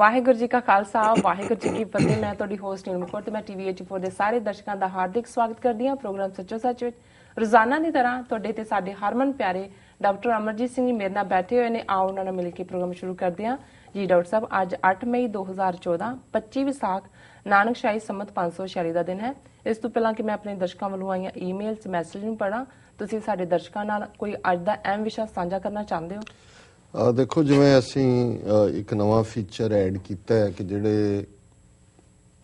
ਵਾਹਿਗੁਰੂ ਜੀ ਕਾ ਖਾਲਸਾ ਵਾਹਿਗੁਰੂ ਜੀ ਕੀ ਫਤਿਹ ਮੈਂ ਤੁਹਾਡੀ ਹੋਸਟ ਨੀਲਮ ਕੌਰ ਤੇ ਮੈਂ ਟੀਵੀ 84 ਦੇ ਸਾਰੇ ਦਰਸ਼ਕਾਂ ਦਾ ਹਾਰਦਿਕ ਸਵਾਗਤ ਕਰਦੀ ਹਾਂ ਪ੍ਰੋਗਰਾਮ ਸੱਚੋ ਸੱਚ ਵਿੱਚ ਰੋਜ਼ਾਨਾ ਦੀ ਤਰ੍ਹਾਂ ਤੁਹਾਡੇ ਤੇ ਸਾਡੇ ਹਰਮਨ ਪਿਆਰੇ ਡਾਕਟਰ ਅਮਰਜੀਤ ਸਿੰਘ ਜੀ ਮੇਰੇ ਨਾਲ ਬੈਠੇ ਹੋਏ ਨੇ ਆਓ ਉਹਨਾਂ ਨਾਲ ਮਿਲ ਕੇ ਪ੍ਰੋਗਰਾਮ ਸ਼ੁਰੂ ਕਰਦੇ ਹਾਂ ਜੀ ਡਾਕਟਰ ਸਾਹਿਬ ਅੱਜ 8 ਮਈ 2014 25 ਵਿਸਾਖ ਸ਼ਾਹੀ ਸੰਮਤ 546 ਦਾ ਦਿਨ ਹੈ ਇਸ ਤੋਂ ਪਹਿਲਾਂ ਕਿ ਮੈਂ ਆਪਣੇ ਦਰਸ਼ਕਾਂ ਵੱਲੋਂ ਆਈਆਂ ਈਮੇਲਸ ਮੈਸੇਜ ਨੂੰ ਪੜਾਂ ਤੁਸੀਂ ਸਾਡੇ ਦਰਸ਼ਕਾਂ ਨਾਲ ਕੋਈ ਅੱਜ ਦਾ ਅਹਿਮ ਵਿਸ਼ਾ ਸਾਂਝਾ ਕਰਨਾ ਚਾਹੁੰਦੇ ਹੋ ਦੇਖੋ ਜਿਵੇਂ ਅਸੀਂ ਇੱਕ ਨਵਾਂ ਫੀਚਰ ਐਡ ਕੀਤਾ ਹੈ ਕਿ ਜਿਹੜੇ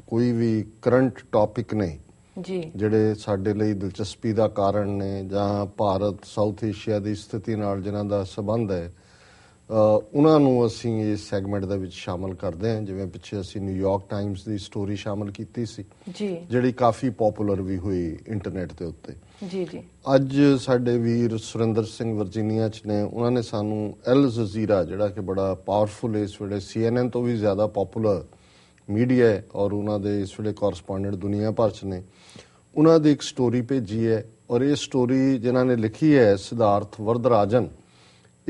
ਕੋਈ ਵੀ ਕਰੰਟ ਟੌਪਿਕ ਨੇ ਜੀ ਜਿਹੜੇ ਸਾਡੇ ਲਈ ਦਿਲਚਸਪੀ ਦਾ ਕਾਰਨ ਨੇ ਜਾਂ ਭਾਰਤ ਸਾਊਥ ਏਸ਼ੀਆ ਦੀ ਸਥਿਤੀ ਨਾਲ ਜਿਨ੍ਹਾਂ ਦਾ ਸਬੰਧ ਹੈ ਉਹਨਾਂ ਨੂੰ ਅਸੀਂ ਇਸ ਸੈਗਮੈਂਟ ਦੇ ਵਿੱਚ ਸ਼ਾਮਲ ਕਰਦੇ ਹਾਂ ਜਿਵੇਂ ਪਿੱਛੇ ਅਸੀਂ ਨਿਊਯਾਰਕ ਟਾਈਮਸ ਦੀ ਸਟੋਰੀ ਸ਼ਾਮਲ ਕੀਤੀ ਸੀ ਜੀ ਜਿਹੜੀ ਕਾਫੀ ਪਪੂਲਰ ਵੀ ਹੋਈ ਇੰਟਰਨੈਟ ਦੇ ਉੱਤੇ ਜੀ ਜੀ ਅੱਜ ਸਾਡੇ ਵੀਰ सुरेंद्र ਸਿੰਘ ਵਰਜੀਨੀਆ ਚ ਨੇ ਉਹਨਾਂ ਨੇ ਸਾਨੂੰ ਐਲ ਜ਼ਜ਼ੀਰਾ ਜਿਹੜਾ ਕਿ ਬੜਾ ਪਾਵਰਫੁਲ ਇਸ ਵੇਲੇ ਸੀਐਨਐਨ ਤੋਂ ਵੀ ਜ਼ਿਆਦਾ ਪਪੂਲਰ ਮੀਡੀਆ ਹੈ ਔਰ ਉਹਨਾਂ ਦੇ ਇਸ ਵੇਲੇ ਕੋਰਸਪੋਂਡੈਂਟ ਦੁਨੀਆ ਭਰ ਚ ਨੇ ਉਹਨਾਂ ਦੀ ਇੱਕ ਸਟੋਰੀ ਭੇਜੀ ਹੈ ਔਰ ਇਹ ਸਟੋਰੀ ਜਿਨ੍ਹਾਂ ਨੇ ਲਿਖੀ ਹੈ ਸਿਧਾਰਥ ਵਰਦਰਾਜਨ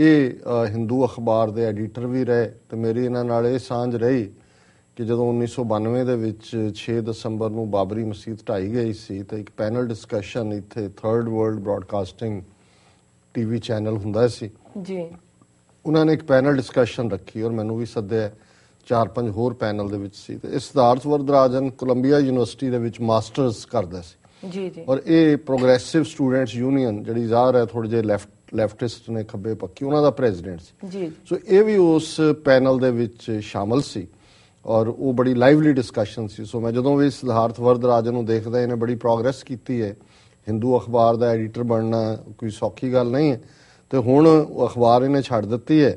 ਇਹ ਹਿੰਦੂ ਅਖਬਾਰ ਦੇ ਐਡੀਟਰ ਵੀ ਰਹੇ ਤੇ ਮੇਰੀ ਇਹਨਾਂ ਨਾਲ ਇਹ ਸਾਂਝ ਰਹੀ ਕਿ ਜਦੋਂ 1992 ਦੇ ਵਿੱਚ 6 ਦਸੰਬਰ ਨੂੰ ਬਾਬਰੀ ਮਸਜਿਦ ਢਾਈ ਗਈ ਸੀ ਤਾਂ ਇੱਕ ਪੈਨਲ ਡਿਸਕਸ਼ਨ ਇੱਥੇ 3rd world broadcasting TV channel ਹੁੰਦਾ ਸੀ ਜੀ ਉਹਨਾਂ ਨੇ ਇੱਕ ਪੈਨਲ ਡਿਸਕਸ਼ਨ ਰੱਖੀ ਔਰ ਮੈਨੂੰ ਵੀ ਸੱਦਿਆ ਚਾਰ ਪੰਜ ਹੋਰ ਪੈਨਲ ਦੇ ਵਿੱਚ ਸੀ ਤੇ ਇਸ ਸਿਧਾਰਥ ਵਰਦਰਾਜਨ ਕੋਲੰਬੀਆ ਯੂਨੀਵਰਸਿਟੀ ਦੇ ਵਿੱਚ ਮਾਸਟਰਸ ਕਰਦਾ ਸੀ ਜੀ ਜੀ ਔਰ ਇਹ ਪ੍ਰੋਗਰੈਸਿਵ ਸਟੂਡੈਂਟਸ ਯੂਨੀਅਨ ਜਿਹੜੀ ਜ਼ਾਹਰ ਹੈ ਥੋੜੇ ਜੇ ਲੈਫਟ ਲੈਫਟਿਸਟ ਨੇ ਖੱਬੇ ਪੱਕੀ ਉਹਨਾਂ ਦਾ ਪ੍ਰੈਜ਼ੀਡੈਂਟ ਸੀ ਜੀ ਸੋ ਇਹ ਵੀ ਉਸ ਪੈਨਲ ਦੇ ਵਿੱਚ ਸ਼ਾਮਲ ਸੀ ਔਰ ਉਹ ਬੜੀ ਲਾਈਵਲੀ ਡਿਸਕਸ਼ਨ ਸੀ ਸੋ ਮੈਂ ਜਦੋਂ ਵੀ ਸਿਧਾਰਥ ਵਰਦਰਾਜ ਨੂੰ ਦੇਖਦਾ ਇਹਨੇ ਬੜੀ ਪ੍ਰੋਗਰੈਸ ਕੀਤੀ ਹੈ ਹਿੰਦੂ ਅਖਬਾਰ ਦਾ ਐਡੀਟਰ ਬਣਨਾ ਕੋਈ ਸੌਖੀ ਗੱਲ ਨਹੀਂ ਹੈ ਤੇ ਹੁਣ ਅਖਬਾਰ ਇਹਨੇ ਛੱਡ ਦਿੱਤੀ ਹੈ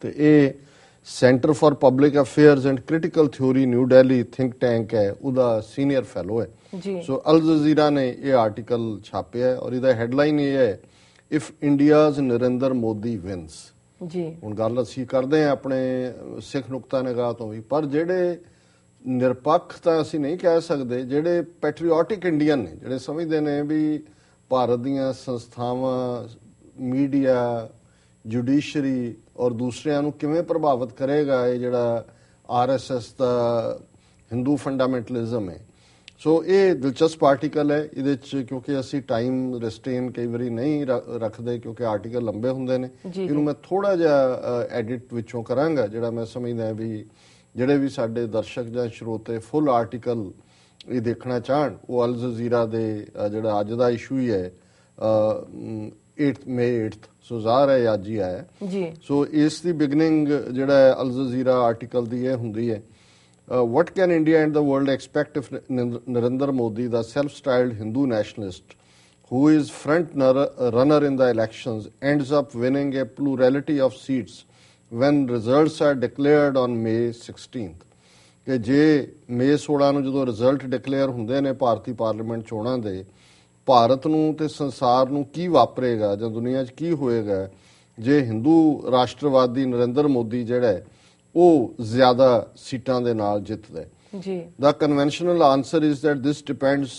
ਤੇ ਇਹ centre for public affairs and critical theory new Delhi think tank ਹੈ ਉਹਦਾ ਸੀਨੀਅਰ ਫੈਲੋ ਹੈ ਸੋ ਅਲ ਜ਼ਜ਼ੀਰਾ ਨੇ ਇਹ ਆਰਟੀਕਲ ਛਾਪਿਆ ਔਰ ਇਹਦਾ ਹੈਡਲਾਈਨ ਇਹ ਹੈ if India's Narendra Modi wins ਜੀ ਹੁਣ ਗੱਲ ਅਸੀਂ ਕਰਦੇ ਆ ਆਪਣੇ ਸਿੱਖ ਨੁਕਤਾ ਨਿਗਾਹ ਤੋਂ ਵੀ ਪਰ ਜਿਹੜੇ ਨਿਰਪੱਖ ਤਾਂ ਅਸੀਂ ਨਹੀਂ ਕਹਿ ਸਕਦੇ ਜਿਹੜੇ ਪੈਟਰੀਓਟਿਕ ਇੰਡੀਅਨ ਨੇ ਜਿਹੜੇ ਸਮਝਦੇ ਨੇ ਵੀ ਭਾਰਤ ਦੀਆਂ ਸੰਸਥਾਵਾਂ ਮੀਡੀਆ ਜੁਡੀਸ਼ਰੀ ਔਰ ਦੂਸਰਿਆਂ ਨੂੰ ਕਿਵੇਂ ਪ੍ਰਭਾਵਿਤ ਕਰੇਗਾ ਇਹ ਜਿਹੜਾ ਆਰਐਸਐਸ ਦਾ ਹਿੰਦੂ ਫੰਡਾਮੈਂਟਲਿਜ਼ਮ ਹੈ ਸੋ ਇਹ ਦਿਲਚਸਪ ਆਰਟੀਕਲ ਹੈ ਇਹਦੇ ਵਿੱਚ ਕਿਉਂਕਿ ਅਸੀਂ ਟਾਈਮ ਰੈਸਟ੍ਰੇਨ ਕਈ ਵਾਰੀ ਨਹੀਂ ਰੱਖਦੇ ਕਿਉਂਕਿ ਆਰਟੀਕਲ ਲੰਬੇ ਹੁੰਦੇ ਨੇ ਇਹਨੂੰ ਮੈਂ ਥੋੜਾ ਜਿਹਾ ਐਡਿਟ ਵਿੱਚੋਂ ਕਰਾਂਗਾ ਜਿਹੜਾ ਮੈਂ ਸਮਝਦਾ ਵੀ ਜਿਹੜੇ ਵੀ ਸਾਡੇ ਦਰਸ਼ਕ ਜਾਂ ਸ਼ਰੋਤੇ ਫੁੱਲ ਆਰਟੀਕਲ ਇਹ ਦੇਖਣਾ ਚਾਹਣ ਉਹ ਅਲ ਜ਼ਜ਼ੀਰਾ ਦੇ ਜਿਹੜਾ ਅੱਜ ਦਾ ਇਸ਼ੂ ਹੀ ਹੈ 8 ਮਈ 8 ਸੋ ਜ਼ਾਹਰ ਹੈ ਅੱਜ ਹੀ ਆਇਆ ਜੀ ਸੋ ਇਸ ਦੀ ਬਿਗਨਿੰਗ ਜਿਹੜਾ ਅਲ ਜ਼ਜ਼ੀਰਾ ਆਰਟੀਕਲ ਦੀ ਹੈ ਹੁੰਦੀ ਹੈ what can India and the world expect if Narendra Modi, the self styled Hindu nationalist, who is front runner in the elections, ends up winning a plurality of seats when results are declared on May 16th? ਕਿ ਜੇ ਮੇ 16 ਨੂੰ ਜਦੋਂ result declare ਹੁੰਦੇ ਨੇ ਭਾਰਤੀ parliament ਚੋਣਾਂ ਦੇ ਭਾਰਤ ਨੂੰ ਤੇ ਸੰਸਾਰ ਨੂੰ ਕੀ ਵਾਪਰੇਗਾ ਜਾਂ ਦੁਨੀਆ 'ਚ ਕੀ ਹੋਏਗਾ ਜੇ ਹਿੰਦੂ ਰਾਸ਼ਟਰਵਾਦੀ ਨਰਿੰਦਰ ਮੋਦੀ ਜਿਹੜਾ ਉਹ ਜ਼ਿਆਦਾ ਸੀਟਾਂ ਦੇ ਨਾਲ ਜਿੱਤਦਾ ਹੈ ਜੀ the conventional answer is that this depends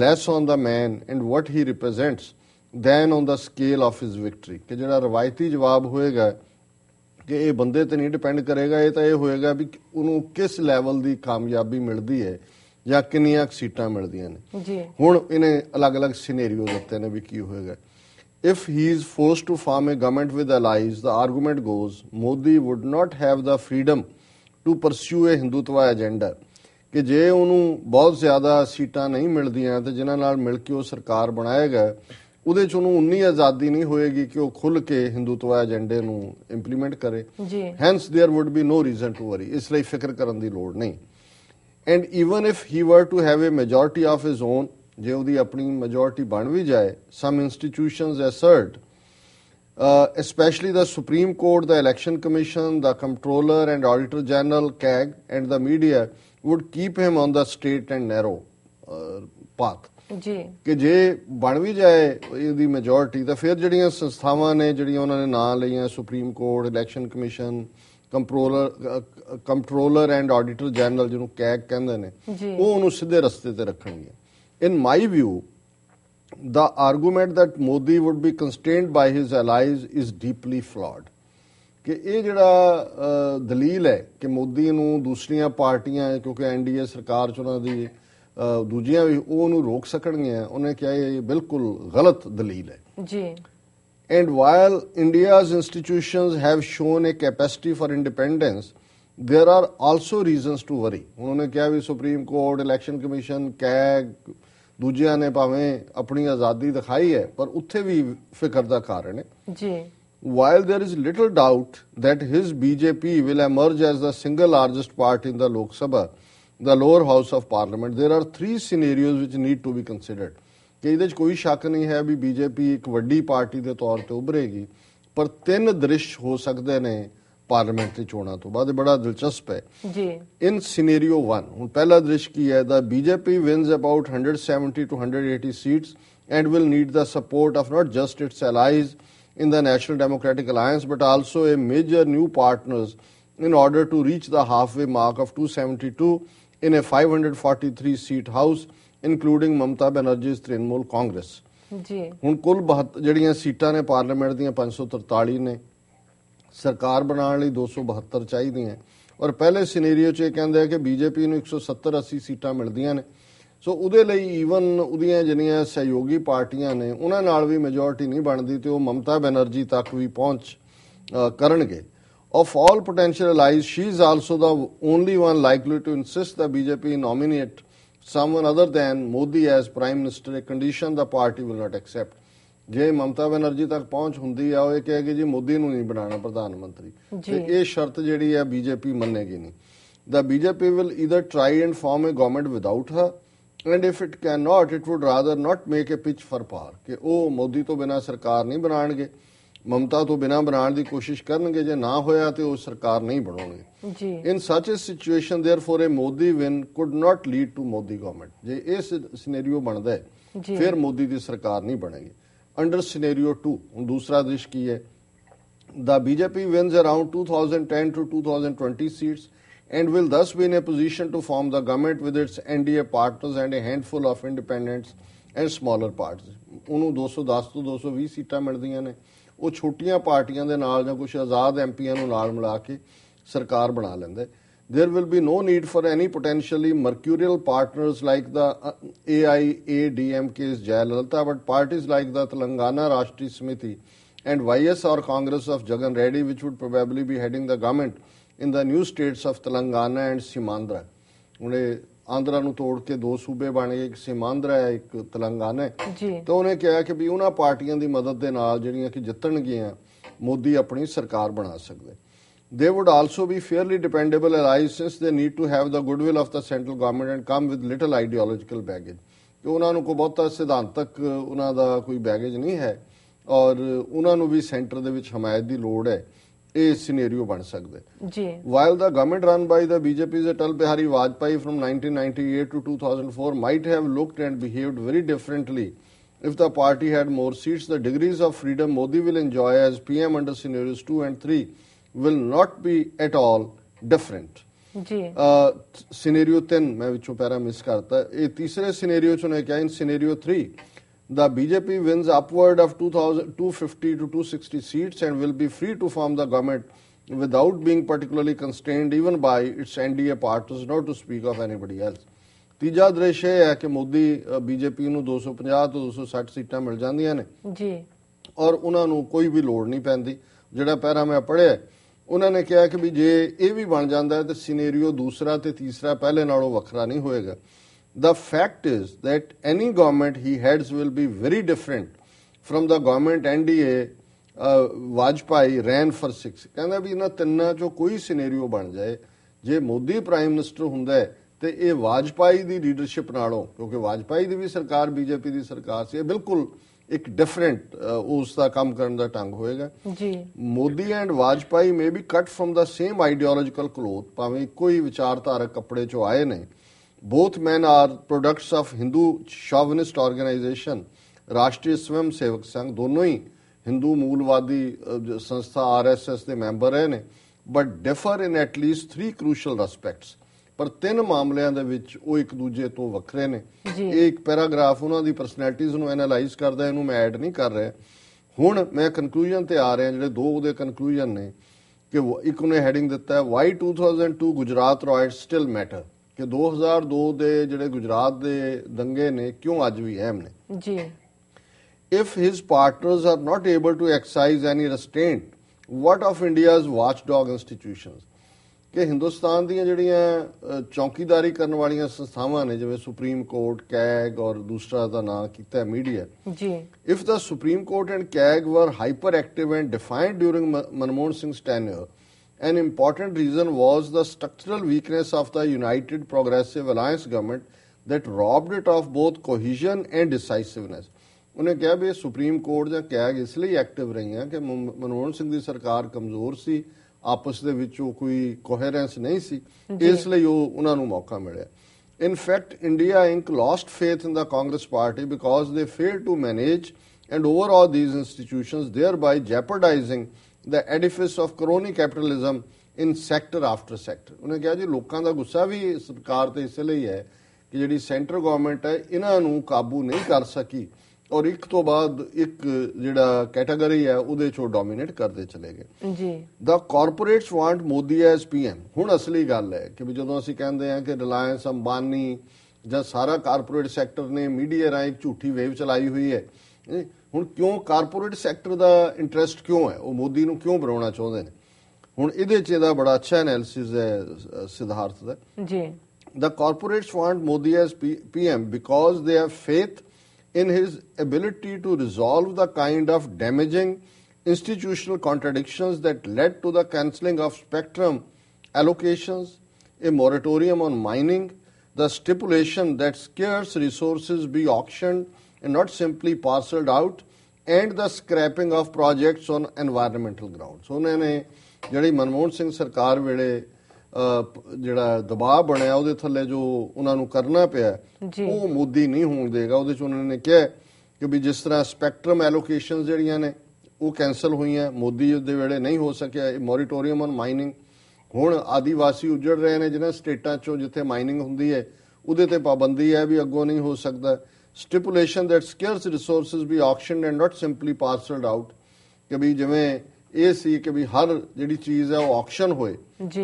less on the man and what he represents than on the scale of his victory ਕਿ ਜਿਹੜਾ ਰਵਾਇਤੀ ਜਵਾਬ ਹੋਏਗਾ ਕਿ ਇਹ ਬੰਦੇ ਤੇ ਨਹੀਂ ਡਿਪੈਂਡ ਕਰੇਗਾ ਇਹ ਤਾਂ ਇਹ ਹੋਏਗਾ ਵੀ ਉਹਨੂੰ ਕਿਸ ਲੈਵਲ ਦੀ ਕਾਮਯਾਬੀ ਮਿਲਦੀ ਹੈ ਜਾਂ ਕਿੰਨੀਆਂ ਸੀਟਾਂ ਮਿਲਦੀਆਂ ਨੇ ਜੀ ਹੁਣ ਇਹਨੇ ਅਲੱਗ-ਅਲੱਗ ਸਿਨੈਰੀਓ ਦਿੱਤੇ ਨੇ ਵੀ ਕੀ ਹੋਏਗਾ If he is forced to form a government with allies, the argument goes Modi would not have the freedom to pursue a Hindutva agenda. ਕਿ ਜੇ ਉਹਨੂੰ ਬਹੁਤ ਜ਼ਿਆਦਾ ਸੀਟਾਂ ਨਹੀਂ ਮਿਲਦੀਆਂ ਤੇ ਜਿਨ੍ਹਾਂ ਨਾਲ ਮਿਲ ਕੇ ਉਹ ਸਰਕਾਰ ਬਣਾਏਗਾ ਉਹਦੇ ਚ ਉਹਨੂੰ ਉਨੀ ਆਜ਼ਾਦੀ ਨਹੀਂ ਹੋਏਗੀ ਕਿ ਉਹ ਖੁੱਲ ਕੇ ਹਿੰਦੂਤਵਾ ਏਜੰਡੇ ਨੂੰ ਇੰਪਲੀਮੈਂਟ ਕਰੇ ਜੀ hence there would be no reason to worry ਇਸ ਲਈ ਫਿਕਰ ਕਰਨ ਦੀ ਲੋੜ ਨਹੀਂ and even if he were to have a majority of his own ਜੇ ਉਹਦੀ ਆਪਣੀ ਮੈਜੋਰਟੀ ਬਣ ਵੀ ਜਾਏ some institutions assert specially the supreme court the election commission the controller and auditor general CAG and the media would keep him on the straight and narrow path ਜੀ ਕਿ ਜੇ ਬਣ ਵੀ ਜਾਏ ਇਹਦੀ ਮੈਜੋਰਟੀ ਤਾਂ ਫਿਰ ਜਿਹੜੀਆਂ ਸੰਸਥਾਵਾਂ ਨੇ ਜਿਹੜੀਆਂ ਉਹਨਾਂ ਨੇ ਨਾਂ ਲਈਆਂ supreme court election commission controller controller and auditor general ਜਿਹਨੂੰ ਕੈਗ ਕਹਿੰਦੇ ਨੇ ਉਹ ਉਹਨੂੰ ਸਿੱਧੇ ਰਸਤੇ ਤੇ ਰੱਖਣਗੇ In my view, the argument that Modi would be constrained by his allies is deeply flawed. ਕਿ ਇਹ ਜਿਹੜਾ ਦਲੀਲ ਹੈ ਕਿ ਮੋਦੀ ਨੂੰ ਦੂਸਰੀਆਂ ਪਾਰਟੀਆਂ ਕਿਉਂਕਿ ਐਨਡੀਏ ਸਰਕਾਰ ਚ ਉਹਨਾਂ ਦੀ ਦੂਜੀਆਂ ਵੀ ਉਹ ਨੂੰ ਰੋਕ ਸਕਣਗੀਆਂ ਉਹਨੇ ਕਿਹਾ ਇਹ ਬਿਲਕੁਲ ਗਲਤ ਦਲੀਲ ਹੈ ਜੀ and while India's institutions have shown a capacity for independence there are also reasons to worry ਉਹਨਾਂ ਨੇ ਕਿਹਾ ਵੀ supreme court election commission CAG ਦੂਜਿਆਂ ਨੇ ਭਾਵੇਂ ਆਪਣੀ ਆਜ਼ਾਦੀ ਦਿਖਾਈ ਹੈ ਪਰ ਉੱਥੇ ਵੀ ਫਿਕਰ ਦਾ ਕਾਰਨ ਹੈ ਜੀ while there is little doubt that his BJP will emerge as the single largest party in the Lok Sabha, the lower house of parliament, there are three scenarios which need to be considered. ਕਿ ਇਹਦੇ 'ਚ ਕੋਈ ਸ਼ੱਕ ਨਹੀਂ ਹੈ ਵੀ BJP ਇੱਕ ਵੱਡੀ party ਦੇ ਤੌਰ ਤੇ ਉਭਰੇਗੀ ਪਰ ਤਿੰਨ ਦ੍ਰਿਸ਼ ਹੋ ਸਕਦੇ ਨੇ ਪਾਰਲੀਮੈਂਟ ਚੋਣਾਂ ਤੋਂ ਬਾਅਦ ਬੜਾ ਦਿਲਚਸਪ ਹੈ ਜੀ ਇਨ ਸਿਨੈਰੀਓ 1 ਹੁਣ ਪਹਿਲਾ ਦ੍ਰਿਸ਼ ਕੀ ਹੈ the BJP wins about 170 to 180 seats and will need the support of not just its allies in the national democratic alliance but also a major new partners in order to reach the halfway mark of 272 in a 543 seat house including Mamata Banerjee's Trinamool Congress ਜੀ ਹੁਣ ਕੁੱਲ 72 ਜਿਹੜੀਆਂ ਸੀਟਾਂ ਨੇ parliament ਦੀਆਂ 543 ਨੇ ਸਰਕਾਰ ਬਣਾਉਣ ਲਈ 272 ਚਾਹੀਦੀਆਂ ਔਰ ਪਹਿਲੇ ਸਿਨੈਰੀਓ 'ਚ ਇਹ ਕਹਿੰਦੇ ਆ ਕਿ ਬੀਜੇਪੀ ਨੂੰ 170 80 ਸੀਟਾਂ ਮਿਲਦੀਆਂ ਨੇ ਸੋ ਉਹਦੇ ਲਈ ਈਵਨ ਉਹਦੀਆਂ ਜਿਹੜੀਆਂ ਸਹਿਯੋਗੀ ਪਾਰਟੀਆਂ ਨੇ ਉਹਨਾਂ ਨਾਲ ਵੀ ਮੈਜੋਰਟੀ ਨਹੀਂ ਬਣਦੀ ਤੇ ਉਹ ਮਮਤਾ ਬੈਨਰਜੀ ਤੱਕ ਵੀ ਪਹੁੰਚ ਕਰਨਗੇ of all potential allies she is also the only one likely to insist the BJP nominate someone other than Modi as prime minister condition the party will not accept ਜੇ ਮਮਤਾ ਬਨਰਜੀ ਤੱਕ ਪਹੁੰਚ ਹੁੰਦੀ ਆ ਉਹ ਇਹ ਕਹੇਗੀ ਜੀ ਮੋਦੀ ਨੂੰ ਨਹੀਂ ਬਣਾਉਣਾ ਪ੍ਰਧਾਨ ਮੰਤਰੀ ਤੇ ਇਹ ਸ਼ਰਤ ਜਿਹੜੀ ਆ ਬੀਜੇਪੀ ਮੰਨੇਗੀ ਨਹੀਂ ਦਾ BJP will either try and form a government without her and if it can not it would rather not make a pitch for power ਕਿ ਉਹ ਮੋਦੀ ਤੋਂ ਬਿਨਾ ਸਰਕਾਰ ਨਹੀਂ ਬਣਾਣਗੇ ਮਮਤਾ ਤੋਂ ਬਿਨਾ ਬਣਾਉਣ ਦੀ ਕੋਸ਼ਿਸ਼ ਕਰਨਗੇ ਜੇ ਨਾ ਹੋਇਆ ਤੇ ਉਹ ਸਰਕਾਰ ਨਹੀਂ ਬਣਾਉਣਗੇ ਜੀ in such a situation therefore a Modi win could not lead to Modi government ਜੇ ਇਸ ਸਿਨੈਰੀਓ ਬਣਦਾ ਹੈ ਫਿਰ ਮੋਦੀ ਦੀ ਸਰਕਾਰ ਨਹੀਂ ਬਣੇਗੀ under scenario 2 ਹੁਣ ਦੂਸਰਾ ਦ੍ਰਿਸ਼ ਕੀ ਹੈ the BJP wins around 2010 to 2020 seats and will thus be in a position to form the government with its NDA partners and a handful of independents and smaller parties ਉਹਨੂੰ 210 ਤੋਂ 220 ਸੀਟਾਂ ਮਿਲਦੀਆਂ ਨੇ ਉਹ ਛੋਟੀਆਂ ਪਾਰਟੀਆਂ ਦੇ ਨਾਲ ਜਾਂ ਕੁਝ ਆਜ਼ਾਦ ਐਮਪੀਆਂ ਨੂੰ ਨਾਲ ਮਿਲਾ ਕੇ ਸਰਕਾਰ ਬਣਾ ਲੈਂਦੇ there will be no need for any potentially mercurial partners like the AIA DMK's Jayalalitha, but parties like the Telangana Rashtriya Samiti and YS or Congress of Jagan Reddy, which would probably be heading the government in the new states of Telangana and Simandra. ਉਹਨੇ ਆਂਧਰਾ ਨੂੰ ਤੋੜ ਕੇ ਦੋ ਸੂਬੇ ਬਣ ਗਏ ਇੱਕ ek ਹੈ ਇੱਕ ਤੇਲੰਗਾਨਾ ਹੈ ਜੀ ਤਾਂ ਉਹਨੇ ਕਿਹਾ ਕਿ ਵੀ ਉਹਨਾਂ ਪਾਰਟੀਆਂ ਦੀ ਮਦਦ ਦੇ ਨਾਲ ਜਿਹੜੀਆਂ ਕਿ ਜਿੱਤਣਗੀਆਂ ਮੋਦੀ ਆਪਣੀ ਸਰਕਾਰ ਬਣਾ ਸਕਦੇ They would also be fairly dependable allies since they need to have the goodwill of the central government and come with little ideological baggage. ਕਿ ਉਹਨਾਂ ਨੂੰ ਕੋਈ ਬਹੁਤਾ ਸਿਧਾਂਤਕ ਉਹਨਾਂ ਦਾ ਕੋਈ ਬੈਗੇਜ ਨਹੀਂ ਹੈ ਔਰ ਉਹਨਾਂ ਨੂੰ ਵੀ ਸੈਂਟਰ ਦੇ ਵਿੱਚ ਹਮਾਇਤ ਦੀ ਲੋੜ ਹੈ ਇਹ ਸਿਨੈਰੀਓ ਬਣ ਸਕਦਾ ਜੀ while the government run by the BJP ਦੇ Atal Bihari Vajpayee from 1998 to 2004 might have looked and behaved very differently if the party had more seats the degrees of freedom modi will enjoy as pm under scenarios 2 and 3 will not be at all different ਜੀ scenario 3 ਮੈਂ ਵਿੱਚੋਂ para miss karta e ਤੀਸਰੇ scenario ਚ ਨੇ ਕਿਹਾ in scenario 3 the BJP wins upward of 2250 to 260 seats and will be free to form the government without being particularly constrained even by its NDA partners, not to speak of anybody else. tija ਦ੍ਰਿਸ਼ hai ki modi bjp nu 250 to 260 ਸੀਟਾਂ mil jandiyan ne ji aur ਉਹਨਾਂ ਨੂੰ ਕੋਈ ਵੀ ਲੋੜ ਨਹੀਂ ਪੈਂਦੀ ਜਿਹੜਾ ਪਹਿਰਾ ਮੈਂ ਪੜਿਆ ਉਹਨਾਂ ਨੇ ਕਿਹਾ ਕਿ ਵੀ ਜੇ ਇਹ ਵੀ ਬਣ ਜਾਂਦਾ ਹੈ ਤਾਂ ਸਿਨੇਰੀਓ ਦੂਸਰਾ ਤੇ ਤੀਸਰਾ ਪਹਿਲੇ ਨਾਲੋਂ ਵੱਖਰਾ ਨਹੀਂ ਹੋਏਗਾ the fact is that any government he heads will be very different from the government NDA Vajpayee ran for 6 ਕਹਿੰਦਾ ਵੀ ਇਹਨਾਂ ਤਿੰਨਾਂ ਚੋਂ ਕੋਈ ਸਿਨੇਰੀਓ ਬਣ ਜਾਏ ਜੇ ਮੋਦੀ ਪ੍ਰਾਈਮ ਮਿਨਿਸਟਰ ਹੁੰਦਾ ਤੇ ਇਹ ਵਾਜਪਾਈ ਦੀ ਲੀਡਰਸ਼ਿਪ ਨਾਲੋਂ ਕਿਉਂਕਿ ਵਾਜਪਾਈ ਦੀ ਵੀ ਸਰਕਾਰ ਬੀਜੇਪੀ ਦੀ ਸਰਕਾਰ ਸੀ ਇਹ ਬਿਲਕੁਲ ਇੱਕ ਡਿਫਰੈਂਟ ਉਸ ਦਾ ਕੰਮ ਕਰਨ ਦਾ ਢੰਗ ਹੋਏਗਾ ਜੀ Modi and Vajpayee may be cut from the same ideological cloth ਭਾਵੇਂ ਕੋਈ ਵਿਚਾਰਧਾਰਕ ਕੱਪੜੇ ਚੋਂ ਆਏ ਨੇ both men are products of Hindu chauvinist organisation Rashtriya ਸਵੈਮ ਸੇਵਕ ਸੰਘ ਦੋਨੋਂ ਹੀ ਹਿੰਦੂ ਮੂਲਵਾਦੀ ਸੰਸਥਾ ਆਰਐਸਐਸ ਦੇ ਮੈਂਬਰ ਰਹੇ ਨੇ but differ in at least 3 crucial respects ਪਰ ਤਿੰਨ ਮਾਮਲਿਆਂ ਦੇ ਵਿੱਚ ਉਹ ਇੱਕ ਦੂਜੇ ਤੋਂ ਵੱਖਰੇ ਨੇ ਇਹ ਇੱਕ ਪੈਰਾਗ੍ਰਾਫ ਉਹਨਾਂ ਦੀ ਪਰਸਨੈਲਿਟੀਜ਼ ਨੂੰ ਐਨਾਲਾਈਜ਼ ਕਰਦਾ ਇਹਨੂੰ ਮੈਂ ਐਡ ਨਹੀਂ ਕਰ ਰਿਹਾ ਹੁਣ ਮੈਂ ਕਨਕਲੂਜਨ ਤੇ ਆ ਰਿਹਾ ਜਿਹੜੇ ਦੋ ਉਹਦੇ ਕਨਕਲੂਜਨ ਨੇ ਕਿ ਇੱਕ ਉਹਨੇ ਹੈਡਿੰਗ ਦਿੱਤਾ ਹੈ why 2002 Gujarat riots still matter ਕਿ 2002 ਦੇ ਜਿਹੜੇ ਗੁਜਰਾਤ ਦੇ ਦੰਗੇ ਨੇ ਕਿਉਂ ਅੱਜ ਵੀ ਅਹਿਮ ਨੇ ਜੀ if his partners are not able to exercise any restraint what of India's watchdog institutions ਕਿ ਹਿੰਦੁਸਤਾਨ ਦੀਆਂ ਜਿਹੜੀਆਂ ਚੌਕੀਦਾਰੀ ਕਰਨ ਵਾਲੀਆਂ ਸੰਸਥਾਵਾਂ ਨੇ ਜਿਵੇਂ ਸੁਪਰੀਮ ਕੋਰਟ ਕੈਗ ਔਰ ਦੂਸਰਾ ਦਾ ਨਾਂ ਕੀਤਾ ਹੈ ਮੀਡੀਆ ਜੀ if the supreme court and CAG ਵਰ hyper active and defined during Manmohan Singh ਟੈਨਿਅਰ N important reason was the structural weakness of the United progressive alliance government that ਰੌਬਡ it of both ਕੋਹੀਜਨ and ਡਿਸਾਈਸਿਵਨੈਸ ਉਹਨੇ ਕਿਹਾ ਵੀ ਸੁਪਰੀਮ ਕੋਰਟ ਜਾਂ CAG ਇਸ ਲਈ active ਰਹੀਆਂ ਕਿ ਮਨਮੋਹਨ ਸਿੰਘ ਦੀ ਸਰਕਾਰ ਕਮਜ਼ੋਰ ਸੀ ਆਪਸ ਦੇ ਵਿੱਚ ਉਹ ਕੋਈ ਕੋਹੇਰੈਂਸ ਨਹੀਂ ਸੀ ਇਸ ਲਈ ਉਹ ਉਹਨਾਂ ਨੂੰ ਮੌਕਾ ਮਿਲਿਆ in fact India Inc lost faith in the Congress party because they fail to manage and overall these institutions by jeopardising the edifice of crony capitalism in sector after sector ਉਹਨੇ ਕਿਹਾ ਜੀ ਲੋਕਾਂ ਦਾ ਗੁੱਸਾ ਵੀ ਸਰਕਾਰ ਤੇ ਇਸ ਲਈ ਹੈ ਕਿ ਜਿਹੜੀ ਸੈਂਟਰ ਗਵਰਨਮੈਂਟ ਹੈ ਇਹਨਾਂ ਨੂੰ ਕਾਬੂ ਨਹੀਂ ਕਰ ਸਕੀ ਔਰ ਇੱਕ ਤੋਂ ਬਾਅਦ ਇੱਕ ਜਿਹੜਾ ਕੈਟਾਗਰੀ ਹੈ ਉਹਦੇ ਚੋਂ ਡੋਮੀਨੇਟ ਕਰਦੇ ਚਲੇ ਗਏ ਜੀ the corporates want Modi as PM ਹੁਣ ਅਸਲੀ ਗੱਲ ਹੈ ਕਿ ਜਦੋਂ ਅਸੀਂ ਕਹਿੰਦੇ ਆ ਕਿ ਰਿਲਾਇੰਸ ਅੰਬਾਨੀ ਜਾਂ ਸਾਰਾ ਕਾਰਪੋਰੇਟ ਸੈਕਟਰ ਨੇ ਮੀਡੀਆ ਰਾਹੀਂ ਝੂਠੀ ਵੇਵ ਚਲਾਈ ਹੋਈ ਹੈ ਹੁਣ ਕਿਉਂ ਕਾਰਪੋਰੇਟ ਸੈਕਟਰ ਦਾ ਇੰਟਰਸਟ ਕਿਉਂ ਹੈ ਉਹ ਮੋਦੀ ਨੂੰ ਕਿਉਂ ਬਰਾਉਣਾ ਚਾਹੁੰਦੇ ਨੇ ਹੁਣ ਇਹਦੇ 'ਚ ਇਹਦਾ ਬੜਾ ਅੱਛਾ ਐਨਾਲਿਸਿਸ ਹੈ ਸਿਧਾਰਥ ਦਾ ਜੀ the corporates want Modi as PM because they have faith in his ability to resolve the kind of damaging institutional contradictions that led to the cancelling of spectrum allocations, a moratorium on mining, the stipulation that scarce resources be auctioned and not simply parceled out, and the scrapping of projects on environmental grounds. ਉਹਨਾਂ ਨੇ ਜਿਹੜੀ ਮਨਮੋਹਨ ਸਿੰਘ ਸਰਕਾਰ ਵੇਲੇ ਜਿਹੜਾ ਦਬਾਅ ਬਣਿਆ ਉਹਦੇ ਥੱਲੇ ਜੋ ਉਹਨਾਂ ਨੂੰ ਕਰਨਾ ਪਿਆ ਉਹ ਮੋਦੀ ਨਹੀਂ ਹੋਣ ਦੇਗਾ ਉਹਦੇ ਚ ਉਹਨਾਂ ਨੇ ਕਿਹਾ ਕਿ ਵੀ ਜਿਸ ਤਰ੍ਹਾਂ ਸਪੈਕਟਰਮ ਐਲੋਕੇਸ਼ਨਸ ਜਿਹੜੀਆਂ ਨੇ ਉਹ ਕੈਨਸਲ ਹੋਈਆਂ ਮੋਦੀ ਦੇ ਵੇਲੇ ਨਹੀਂ ਹੋ ਸਕਿਆ ਇਹ ਮੋਰੀਟੋਰੀਅਮ ਔਨ ਮਾਈਨਿੰਗ ਹੁਣ ਆਦੀਵਾਸੀ ਉਜੜ ਰਹੇ ਨੇ ਜਿਹਨਾਂ ਸਟੇਟਾਂ ਚੋਂ ਜਿੱਥੇ ਮਾਈਨਿੰਗ ਹੁੰਦੀ ਹੈ ਉਹਦੇ ਤੇ ਪਾਬੰਦੀ ਹੈ ਵੀ ਅੱਗੋਂ ਨਹੀਂ ਹੋ ਸਕਦਾ stipulation that scarce resources be auctioned and not simply parcelled out ਕਿ ਵੀ ਜਿਵੇਂ ਇਹ ਸੀ ਕਿ ਵੀ ਹਰ ਜਿਹੜੀ ਚੀਜ਼ ਹੈ ਉਹ ਆਕਸ਼ਨ ਹੋਏ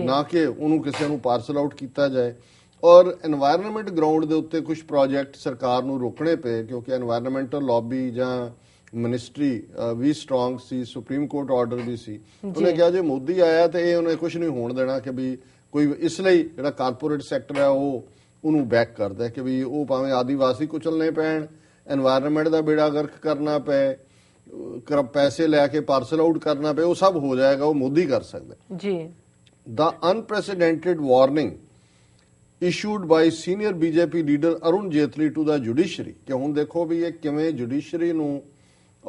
ਨਾ ਕਿ ਉਹਨੂੰ ਕਿਸੇ ਨੂੰ ਪਾਰਸਲ ਆਊਟ ਕੀਤਾ ਜਾਏ ਔਰ এনवायरमेंट ਗਰਾਊਂਡ ਦੇ ਉੱਤੇ ਕੁਝ ਪ੍ਰੋਜੈਕਟ ਸਰਕਾਰ ਨੂੰ ਰੋਕਣੇ ਪਏ ਕਿਉਂਕਿ এনवायरमेंटਲ ਲੌਬੀ ਜਾਂ ਮਿਨਿਸਟਰੀ ਵੀ ਸਟਰੋਂਗ ਸੀ ਸੁਪਰੀਮ ਕੋਰਟ ਆਰਡਰ ਵੀ ਸੀ ਉਹਨੇ ਕਿਹਾ ਜੇ ਮੋਦੀ ਆਇਆ ਤੇ ਇਹ ਉਹਨੇ ਕੁਝ ਨਹੀਂ ਹੋਣ ਦੇਣਾ ਕਿ ਵੀ ਕੋਈ ਇਸ ਲਈ ਜਿਹੜਾ ਕਾਰਪੋਰੇਟ ਸੈਕਟਰ ਹੈ ਉਹ ਉਹਨੂੰ ਬੈਕ ਕਰਦਾ ਕਿ ਵੀ ਉਹ ਭਾਵੇਂ ਆਦੀਵਾਸੀ ਕੁਚਲਨੇ ਪੈਣ এনवायरमेंट ਦਾ ਬੇੜਾ ਗਰਕ ਕਰਨਾ ਪਏ ਕਰ ਪੈਸੇ ਲੈ ਕੇ ਪਾਰਸਲ ਆਊਟ ਕਰਨਾ ਪਏ ਉਹ ਸਭ ਹੋ ਜਾਏਗਾ ਉਹ ਮੋਦੀ ਕਰ ਸਕਦਾ ਜੀ the unprecedented warning issued by senior BJP leader Arun Jaitley to the judiciary ਕਿ ਹੁਣ ਦੇਖੋ ਵੀ ਇਹ ਕਿਵੇਂ ਜੁਡੀਸ਼ਰੀ ਨੂੰ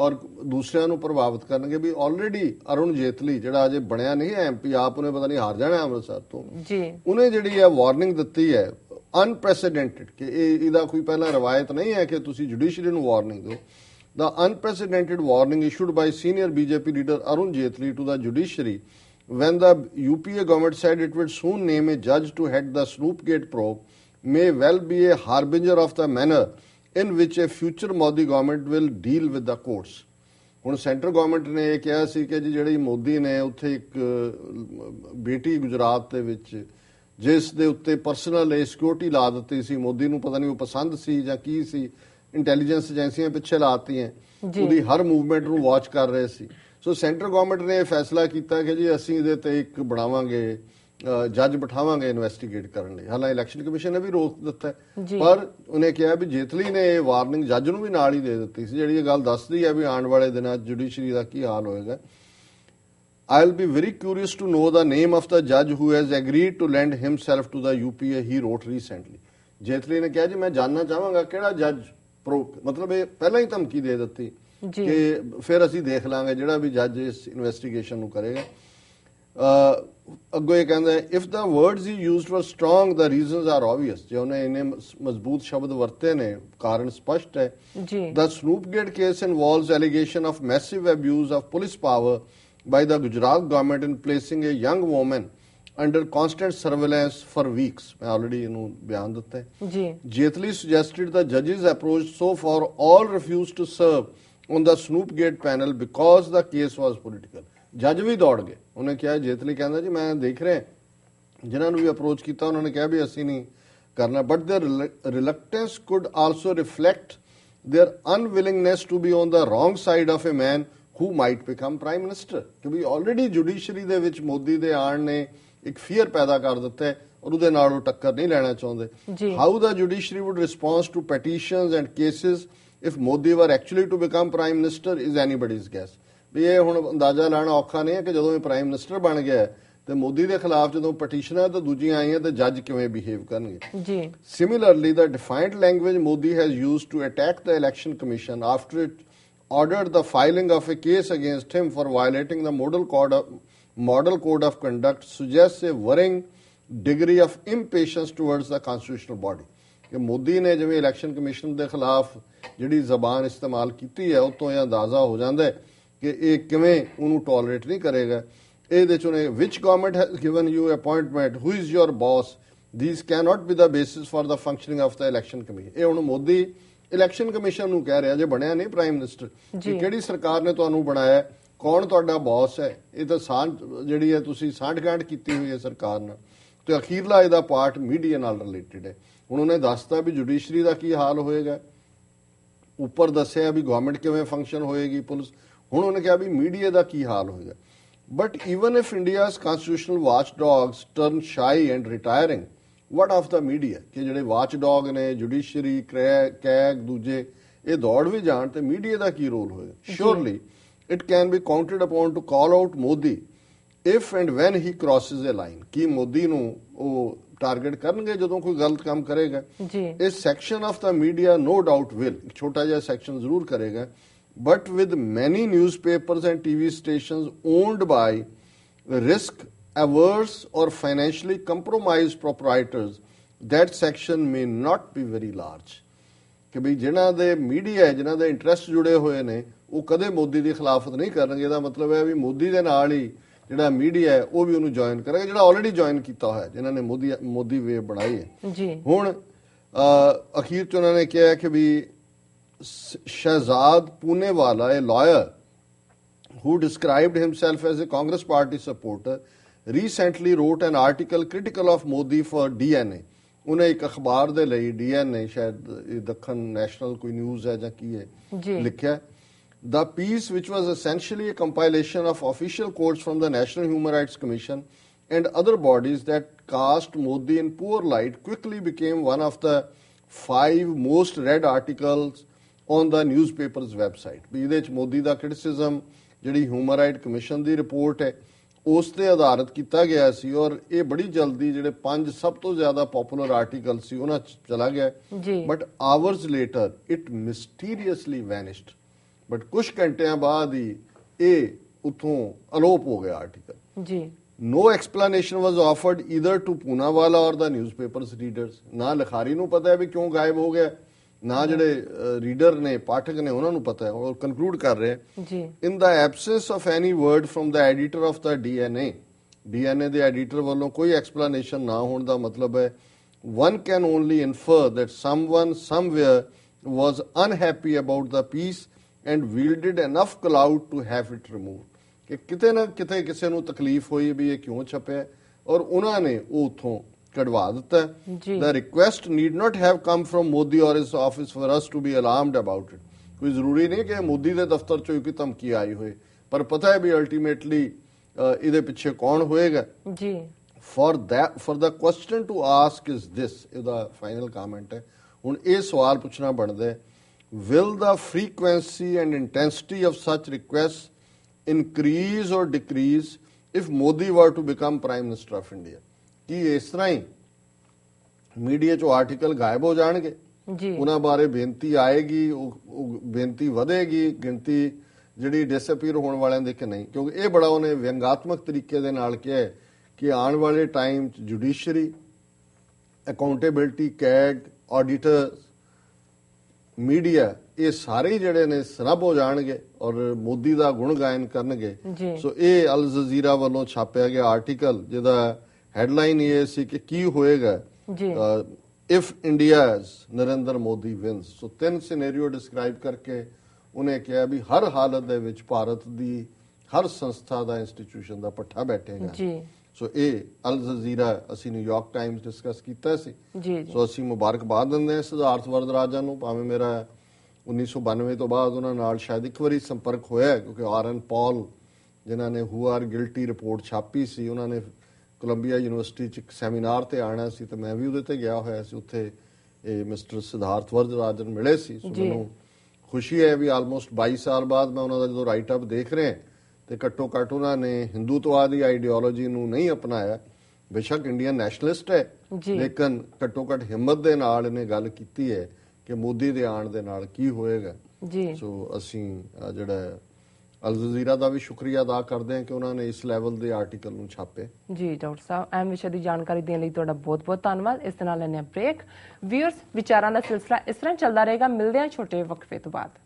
ਔਰ ਦੂਸਰਿਆਂ ਨੂੰ ਪ੍ਰਭਾਵਿਤ ਕਰਨਗੇ ਵੀ ਆਲਰੇਡੀ ਅਰੁਣ ਜੇਤਲੀ ਜਿਹੜਾ ਅਜੇ ਬਣਿਆ ਨਹੀਂ ਐਮਪੀ ਆਪ ਉਹਨੇ ਪਤਾ ਨਹੀਂ ਹਾਰ ਜਾਣਾ ਅੰਮ੍ਰਿਤਸਰ ਤੋਂ ਜੀ ਉਹਨੇ ਜਿਹੜੀ ਹੈ ਵਾਰਨਿੰਗ ਦਿੱਤੀ ਹੈ ਅਨਪ੍ਰੈਸੀਡੈਂਟਡ ਕਿ ਇਹ ਇਹਦਾ ਕੋਈ ਪਹਿਲਾਂ ਰਵਾਇਤ ਨਹੀਂ ਹੈ ਕਿ ਤੁਸੀਂ ਜੁਡੀਸ਼ਰੀ ਨੂੰ ਵਾਰਨਿੰਗ ਦਿਓ the unprecedented warning issued by senior BJP leader Arun Jaitley to the judiciary when the UPA government said it would soon name a judge to head the Snoopgate probe may well be a harbinger of the manner in which a future Modi government will deal with the courts. ਹੁਣ centre government ਨੇ ਇਹ ਕਿਹਾ ਸੀ ਕਿ ਜਿਹੜੀ ਮੋਦੀ ਨੇ ਉੱਥੇ ਇੱਕ ਬੇਟੀ ਗੁਜਰਾਤ ਦੇ ਵਿੱਚ ਜਿਸ ਦੇ ਉੱਤੇ ਪਰਸਨਲ ਸਿਕਿਉਰਿਟੀ ਲਾ ਦਿੱਤੀ ਸੀ ਮੋਦੀ ਨੂੰ ਪਤਾ ਨਹੀਂ ਉਹ ਪਸੰਦ ਸੀ ਜਾਂ ਕੀ ਸੀ ਇੰਟੈਲੀਜੈਂਸ ਏਜੰਸੀਆਂ ਪਿੱਛੇ ਲਾਤੀ ਹੈ ਉਹਦੀ ਹਰ ਮੂਵਮੈਂਟ ਨੂੰ ਵਾਚ ਕਰ ਰਹੇ ਸੀ ਸੋ ਸੈਂਟਰ ਗਵਰਨਮੈਂਟ ਨੇ ਇਹ ਫੈਸਲਾ ਕੀਤਾ ਕਿ ਜੀ ਅਸੀਂ ਇਹਦੇ ਤੇ ਇੱਕ ਬਣਾਵਾਂਗੇ ਜੱਜ ਬਿਠਾਵਾਂਗੇ ਇਨਵੈਸਟੀਗੇਟ ਕਰਨ ਲਈ ਹਾਲਾਂ ਇਲੈਕਸ਼ਨ ਕਮਿਸ਼ਨ ਨੇ ਵੀ ਰੋਕ ਦਿੱਤਾ ਪਰ ਉਹਨੇ ਕਿਹਾ ਵੀ ਜੇਤਲੀ ਨੇ ਇਹ ਵਾਰਨਿੰਗ ਜੱਜ ਨੂੰ ਵੀ ਨਾਲ ਹੀ ਦੇ ਦਿੱਤੀ ਸੀ ਜਿਹੜੀ ਇਹ ਗੱਲ ਦੱਸਦੀ ਹੈ ਵੀ ਆਉਣ ਵਾਲੇ ਦਿਨਾਂ ਜੁਡੀਸ਼ਰੀ ਦਾ ਕੀ ਹਾਲ ਹੋਏਗਾ I'll be very curious to know the name of the judge who has agreed to lend himself to the UPA, he wrote recently. Jaitley ਨੇ ਕਿਹਾ ਜੀ ਮੈਂ ਜਾਨਣਾ ਚਾਹਾਂਗਾ ਕਿਹੜਾ ਜੱਜ ਮਤਲਬ ਇਹ ਪਹਿਲਾਂ ਹੀ ਧਮਕੀ ਦੇ ਦਿੱਤੀ ਕਿ ਫਿਰ ਅਸੀਂ ਦੇਖ ਲਾਂਗੇ ਜਿਹੜਾ ਵੀ ਜੱਜ ਇਸ ਇਨਵੈਸਟੀਗੇਸ਼ਨ ਨੂੰ ਕਰੇਗਾ ਅੱਗੋ ਇਹ ਕਹਿੰਦਾ if the words he used were strong the reasons are obvious ਜੇ ਉਹਨੇ ਇਹਨੇ ਮਜ਼ਬੂਤ ਸ਼ਬਦ ਵਰਤੇ ਨੇ ਕਾਰਨ ਸਪਸ਼ਟ ਹੈ ਜੀ ਦਾ Snoop gate case involves allegation of massive abuse of police power by the Gujarat government in ਪਲੇਸਿੰਗ a young woman under constant surveillance for weeks ਮੈਂ ਆਲਰੇਡੀ ਇਹਨੂੰ ਬਿਆਨ ਦਿੱਤਾ ਹੈ ਜੀ Jaitley suggested the ਜੱਜਸ approach so far all refused to serve on the Snoop gate panel because the case was political ਜੱਜ ਵੀ ਦੌੜ ਗਏ ਉਹਨੇ ਕਿਹਾ ਜੇਤਲੀ ਕਹਿੰਦਾ ਜੀ ਮੈਂ ਦੇਖ ਰਿਹਾ ਜਿਨ੍ਹਾਂ ਨੂੰ ਵੀ ਅਪਰੋਚ ਕੀਤਾ ਉਹਨਾਂ ਨੇ ਕਿਹਾ ਵੀ ਅਸੀਂ ਨਹੀਂ ਕਰਨਾ but their reluctance could also reflect their unwillingness to be on the wrong side of a man who might become prime minister to be already judiciary de vich modi de aan ne ਇੱਕ fear ਪੈਦਾ ਕਰ ਦਿੱਤਾ ਹੈ ਔਰ ਉਹਦੇ ਨਾਲ ਉਹ ਟੱਕਰ ਨਹੀਂ ਲੈਣਾ ਚਾਹੁੰਦੇ how the judiciary would response to petitions and cases if Modi were actually to become prime minister is anybody's guess ਵੀ ਇਹ ਹੁਣ ਅੰਦਾਜ਼ਾ ਲਾਣਾ ਔਖਾ ਨਹੀਂ ਹੈ ਕਿ ਜਦੋਂ ਇਹ ਪ੍ਰਾਈਮ ਮਿਨਿਸਟਰ ਬਣ ਗਿਆ ਤੇ ਮੋਦੀ ਦੇ ਖਿਲਾਫ ਜਦੋਂ ਪਟੀਸ਼ਨਾਂ ਤੇ ਦੂਜੀਆਂ ਆਈਆਂ ਤੇ ਜੱਜ ਕਿਵੇਂ ਬਿਹੇਵ ਕਰਨਗੇ ਜੀ similarly the defined language Modi has used to attack the election commission after it ordered the filing of a case against him for violating the model code of model code of conduct suggests a worrying degree of impatience towards the constitutional body ਕਿ ਮੋਦੀ ਨੇ ਜਿਵੇਂ election commission ਦੇ ਖਿਲਾਫ ਜਿਹੜੀ ਜ਼ਬਾਨ ਇਸਤੇਮਾਲ ਕੀਤੀ ਹੈ ਉਹ ਤੋਂ ਇਹ ਅੰਦਾਜ਼ਾ ਹੋ ਜਾਂਦਾ ਹੈ ਕਿ ਇਹ ਕਿਵੇਂ ਉਹਨੂੰ ਟੋਲਰੇਟ ਨਹੀਂ ਕਰੇਗਾ ਇਹਦੇ ਚੋਂ ਨੇ ਵਿਚ government has given you appointment who is your boss this can not be the basis for the functioning of the election commission ਇਹ ਹੁਣ ਮੋਦੀ ਇਲੈਕਸ਼ਨ ਕਮਿਸ਼ਨ ਨੂੰ ਕਹਿ ਰਿਹਾ ਜੇ ਬਣਿਆ ਨਹੀਂ ਪ੍ਰਾਈਮ ਮਿਨਿਸਟਰ ਕਿ ਕਿਹੜੀ ਸਰਕਾਰ ਨੇ ਤੁਹਾਨੂੰ ਬਣਾਇਆ ਕੌਣ ਤੁਹਾਡਾ ਬੌਸ ਹੈ ਇਹ ਤਾਂ ਸਾਂਝ ਜਿਹੜੀ ਹੈ ਤੁਸੀਂ ਸਾਂਢਗਾਂਢ ਕੀਤੀ ਹੋਈ ਹੈ ਸਰਕਾਰ ਨਾਲ ਤੇ ਅਖੀਰਲਾ ਇਹਦਾ ਪਾਰਟ ਮੀਡੀਆ ਨਾਲ ਰਿਲੇਟਡ ਹੈ ਹੁਣ ਉਹਨੇ ਦੱਸਤਾ ਵੀ ਜੁਡੀਸ਼ਰੀ ਦਾ ਕੀ ਹਾਲ ਹੋਏਗਾ ਉੱਪਰ ਦੱਸਿਆ ਵੀ ਗਵਰਨਮੈਂਟ ਕਿਵੇਂ ਫੰਕਸ਼ਨ ਹੋਏਗੀ ਪੁਲਿਸ ਹੁਣ ਉਹਨੇ ਕਿਹਾ ਵੀ ਮੀਡੀਆ ਦਾ ਕੀ ਹਾਲ ਹੋਏਗਾ but even if India's constitutional watchdogs turn shy and retiring what of the media ਕਿ ਜਿਹੜੇ ਵਾਚ ਡੌਗ ਨੇ ਜੁਡੀਸ਼ਰੀ ਕੈਗ ਦੂਜੇ ਇਹ ਦੌੜ ਵੀ ਜਾਣ ਤੇ ਮੀਡੀਆ ਦਾ ਕੀ ਰੋਲ ਹੋਏਗਾ surely it can be counted upon to call out Modi if and when he crosses a line ਕਿ ਮੋਦੀ ਨੂੰ ਉਹ ਟਾਰਗੇਟ ਕਰਨਗੇ ਜਦੋਂ ਕੋਈ ਗਲਤ ਕੰਮ ਕਰੇਗਾ ਜੀ ਇਸ section of the media no doubt will ਛੋਟਾ ਜਿਹਾ ਸੈਕਸ਼ਨ ਜ਼ਰੂਰ ਕਰੇਗਾ but with many newspapers and TV stations owned by risk averse or financially compromised proprietors, that section may not be very large. ਕਿ ਵੀ ਜਿਨ੍ਹਾਂ ਦੇ ਮੀਡੀਆ ਹੈ ਜਿਨ੍ਹਾਂ ਦੇ ਇੰਟਰਸਟ ਜੁੜੇ ਹੋਏ ਨੇ ਉਹ ਕਦੇ ਮੋਦੀ ਦੀ ਖਿਲਾਫਤ ਨਹੀਂ ਕਰਨਗੇ ਇਹਦਾ ਮਤਲਬ ਹੈ ਵੀ ਮੋਦੀ ਦੇ ਨਾਲ ਹੀ ਜਿਹੜਾ ਮੀਡੀਆ ਹੈ ਉਹ ਵੀ ਉਹਨੂੰ ਜੁਆਇਨ ਕਰੇਗਾ ਜਿਹੜਾ ਆਲਰੇਡੀ ਜੁਆਇਨ ਕੀਤਾ ਹੋਇਆ ਜਿਨ੍ਹਾਂ ਨੇ ਮੋਦੀ ਮੋਦੀ ਵੇਵ ਬਣਾਈ ਹੈ ਜੀ ਹੁਣ ਅਖੀਰ ਚ ਉਹਨਾਂ ਨੇ ਕਿਹਾ ਕਿ ਵੀ ਸ਼ਹਿਜ਼ਾਦ ਪੂਨੇ ਵਾਲਾ ਇਹ lawyer who described himself as a Congress party supporter, recently wrote an article critical of Modi for DNA. ਉਹਨੇ ਇੱਕ ਅਖਬਾਰ ਦੇ ਲਈ ਡੀਐਨਏ ਸ਼ਾਇਦ ਦੱਖਣ ਨੈਸ਼ਨਲ ਕੋਈ ਨਿਊਜ਼ ਹੈ ਜਾਂ ਕੀ ਹੈ ਲਿਖਿਆ the piece, which was essentially a compilation of official quotes from the National Human Rights Commission and other bodies that cast Modi in poor light, quickly became one of the five most read articles on the newspaper's website. ਇਹਦੇ ਵਿੱਚ ਮੋਦੀ ਦਾ criticism ਜਿਹੜੀ human right commission ਦੀ report ਹੈ ਉਸ ਤੇ ਆਧਾਰਿਤ ਕੀਤਾ ਗਿਆ ਸੀ ਔਰ ਇਹ ਬੜੀ ਜਲਦੀ ਜਿਹੜੇ ਪੰਜ ਸਭ ਤੋਂ ਜ਼ਿਆਦਾ ਪਪੂਲਰ ਆਰਟੀਕਲ ਸੀ ਉਹਨਾਂ ਚਲਾ ਗਿਆ but hours later it mysteriously vanished but ਕੁਝ ਘੰਟਿਆਂ ਬਾਅਦ ਹੀ ਇਹ ਉਥੋਂ ਅਲੋਪ ਹੋ ਗਿਆ ਆਰਟੀਕਲ ਜੀ no explanation was offered either to Poonawalla or the newspapers readers ਨਾ ਲਖਾਰੀ ਨੂੰ ਪਤਾ ਹੈ ਵੀ ਕਿਉਂ ਗਾਇਬ ਹੋ ਗਿਆ ਨਾ ਜਿਹੜੇ ਰੀਡਰ ਨੇ ਪਾਠਕ ਨੇ ਉਹਨਾਂ ਨੂੰ ਪਤਾ ਹੈ ਉਹ ਕਨਕਲੂਡ ਕਰ ਰਹੇ ਜੀ in the absence of any word from the editor of the DNA DNA ਦੇ ਐਡੀਟਰ ਵੱਲੋਂ ਕੋਈ ਐਕਸਪਲੇਨੇਸ਼ਨ ਨਾ ਹੋਣ ਦਾ ਮਤਲਬ ਹੈ one can only infer that someone somewhere was unhappy about the piece and wielded enough clout to have it removed ਕਿ ਕਿਤੇ ਨਾ ਕਿਤੇ ਕਿਸੇ ਨੂੰ ਤਕਲੀਫ ਹੋਈ ਵੀ ਇਹ ਕਿਉਂ ਛਪਿਆ ਔਰ ਉਹਨਾਂ ਨੇ ਉਹ ਉਥੋਂ ਕਢਵਾ ਦਿੱਤਾ the request need not have come from Modi or his office for us to be alarmed about it ਕੋਈ ਜ਼ਰੂਰੀ ਨਹੀਂ ਕਿ ਮੋਦੀ ਦੇ ਦਫ਼ਤਰ ਚੋਂ ਕੋਈ ਧਮਕੀ ਆਈ ਹੋਵੇ ਪਰ ਪਤਾ ਹੈ ਵੀ ਅਲਟੀਮੇਟਲੀ ਇਹਦੇ ਪਿੱਛੇ ਕੌਣ ਹੋਏਗਾ ਜੀ for that for the question to ask is this ਇਹਦਾ ਫਾਈਨਲ ਕਮੈਂਟ ਹੈ ਹੁਣ ਇਹ ਸਵਾਲ ਪੁੱਛਣਾ ਬਣਦਾ ਹੈ will the frequency and intensity of such requests increase or decrease if Modi were to become Prime Minister of India? ਕੀ ਇਸ ਤਰ੍ਹਾਂ ਹੀ ਮੀਡੀਆ 'ਚੋਂ ਆਰਟੀਕਲ ਗਾਇਬ ਹੋ ਜਾਣਗੇ ਜੀ ਉਹਨਾਂ ਬਾਰੇ ਬੇਨਤੀ ਆਏਗੀ ਉਹ ਬੇਨਤੀ ਵਧੇਗੀ ਗਿਣਤੀ ਜਿਹੜੀ ਡਿਸਅਪੀਅਰ ਹੋਣ ਵਾਲਿਆਂ ਦੇ ਕਿ ਨਹੀਂ ਕਿਉਂਕਿ ਇਹ ਬੜਾ ਉਹਨੇ ਵਿਅੰਗਾਤਮਕ ਤਰੀਕੇ ਦੇ ਨਾਲ ਕਿਹਾ ਕਿ ਆਉਣ ਵਾਲੇ ਟਾਈਮ 'ਚ judiciary accountability CAG auditors media ਇਹ ਸਾਰੇ ਜਿਹੜੇ ਨੇ ਸਰਬ ਹੋ ਜਾਣਗੇ ਔਰ ਮੋਦੀ ਦਾ ਗੁਣ ਗਾਇਨ ਕਰਨਗੇ ਸੋ ਇਹ ਅਲ ਜ਼ਜ਼ੀਰਾ ਵੱਲੋਂ ਛਾਪਿਆ ਗਿਆ ਆਰਟੀਕਲ ਜਿਹਦਾ ਹੈਡਲਾਈਨ ਇਹ ਸੀ ਕਿ ਕੀ ਹੋਏਗਾ ਜੀ if India's Narendra Modi wins so ਤਿੰਨ ਸਿਨੈਰੀਓ ਡਿਸਕ੍ਰਾਈਬ ਕਰਕੇ ਉਹਨੇ ਕਿਹਾ ਵੀ ਹਰ ਹਾਲਤ ਦੇ ਵਿੱਚ ਭਾਰਤ ਦੀ ਹਰ ਸੰਸਥਾ ਦਾ ਇੰਸਟੀਚਿਊਸ਼ਨ ਦਾ ਪੱਠਾ ਬੈਠੇਗਾ ਜੀ ਸੋ ਇਹ ਅਲ ਜ਼ਜ਼ੀਰਾ ਅਸੀਂ ਨਿਊਯਾਰਕ ਟਾਈਮਸ ਡਿਸਕਸ ਕੀਤਾ ਸੀ ਜੀ ਜੀ ਸੋ ਅਸੀਂ ਮੁਬਾਰਕਬਾਦ ਦਿੰਦੇ ਹਾਂ ਸਿਧਾਰਥ ਵਰਦ ਰਾਜਾ ਨੂੰ ਭਾਵੇਂ ਮੇਰਾ 1992 ਤੋਂ ਬਾਅਦ ਉਹਨਾਂ ਨਾਲ ਸ਼ਾਇਦ ਇੱਕ ਵਾਰੀ ਸੰਪਰਕ ਹੋਇਆ ਕਿਉਂਕਿ ਆਰਨ ਪਾਲ ਜਿਨ੍ਹਾਂ ਨੇ ਹੂ ਆਰ ਗਿਲਟੀ ਰਿਪੋਰਟ ਛਾਪੀ ਸੀ ਉਹਨਾਂ ਨੇ ਕੋਲੰਬੀਆ ਯੂਨੀਵਰਸਿਟੀ ਚ ਇੱਕ ਸੈਮੀਨਾਰ ਤੇ ਆਣਾ ਸੀ ਤੇ ਮੈਂ ਵੀ ਉਹਦੇ ਤੇ ਗਿਆ ਹੋਇਆ ਸੀ ਉੱਥੇ ਇਹ ਮਿਸਟਰ ਸਿਧਾਰਥ ਵਰਦ ਰਾਜਨ ਮਿਲੇ ਸੀ ਸੋ ਮੈਨੂੰ ਖੁਸ਼ੀ ਹੈ ਵੀ ਆਲਮੋਸਟ 22 ਸਾਲ ਬਾਅਦ ਮੈਂ ਉਹਨਾਂ ਦਾ ਜਦੋਂ ਰਾਈਟ ਅਪ ਦੇਖ ਰਿਹਾ ਹਾਂ ਤੇ ਘੱਟੋ ਘੱਟ ਉਹਨਾਂ ਨੇ ਹਿੰਦੂਤਵਾਦੀ ਆਈਡੀਓਲੋਜੀ ਨੂੰ ਨਹੀਂ ਅਪਣਾਇਆ ਬੇਸ਼ੱਕ ਇੰਡੀਅਨ ਨੈਸ਼ਨਲਿਸਟ ਹੈ ਲੇਕਿਨ ਘੱਟੋ ਘੱਟ ਹਿੰਮਤ ਦੇ ਨਾਲ ਇਹਨੇ ਗੱਲ ਕੀਤੀ ਹੈ ਕਿ ਮੋਦੀ ਦੇ ਆਣ ਦੇ ਨਾਲ ਕੀ ਹੋਏਗਾ ਜੀ ਸੋ ਅਸੀਂ ਜਿਹੜਾ ਅਲ ਜਜ਼ੀਰਾ ਦਾ ਵੀ ਸ਼ੁਕਰੀਆ ਅਦਾ ਕਰਦੇ ਹਾਂ ਕਿ ਉਹਨਾਂ ਨੇ ਇਸ ਲੈਵਲ ਦੇ ਆਰਟੀਕਲ ਨੂੰ ਛਾਪੇ ਜੀ ਡਾਕਟਰ ਸਾਹਿਬ ਐਮ ਵਿਸ਼ੇ ਦੀ ਜਾਣਕਾਰੀ ਦੇਣ ਲਈ ਤੁਹਾਡਾ ਬਹੁਤ-ਬਹੁਤ ਧੰਨਵਾਦ ਇਸ ਦੇ ਨਾਲ ਲੈਨੇ ਆ ਬ੍ਰੇਕ ਵੀਅਰਸ ਵਿਚਾਰਾਂ ਦਾ ਸਿਲਸਿਲਾ ਇਸ ਤਰ੍ਹਾਂ ਚੱਲਦਾ ਰਹੇਗਾ ਮਿਲਦੇ ਹਾਂ ਛੋਟੇ ਵਕਫੇ ਤੋਂ ਬਾਅਦ